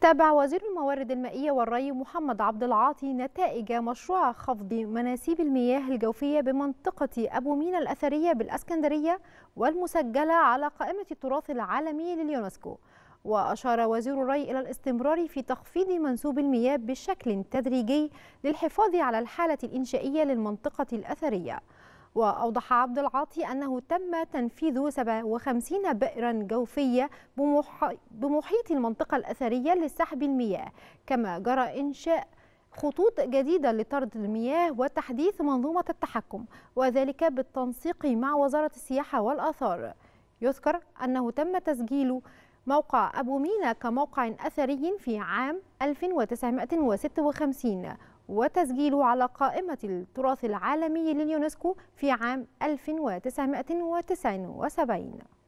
تابع وزير الموارد المائية والري محمد عبد العاطي نتائج مشروع خفض مناسيب المياه الجوفية بمنطقة أبو مينا الأثرية بالأسكندرية والمسجلة على قائمة التراث العالمي لليونسكو وأشار وزير الري إلى الاستمرار في تخفيض منسوب المياه بشكل تدريجي للحفاظ على الحالة الإنشائية للمنطقة الأثرية وأوضح عبد العاطي أنه تم تنفيذ 57 بئرا جوفية بمحيط المنطقة الأثرية لسحب المياه كما جرى إنشاء خطوط جديدة لطرد المياه وتحديث منظومة التحكم وذلك بالتنسيق مع وزارة السياحة والآثار يذكر أنه تم تسجيل موقع أبو مينا كموقع أثري في عام 1956 وتسجيله على قائمة التراث العالمي لليونسكو في عام 1979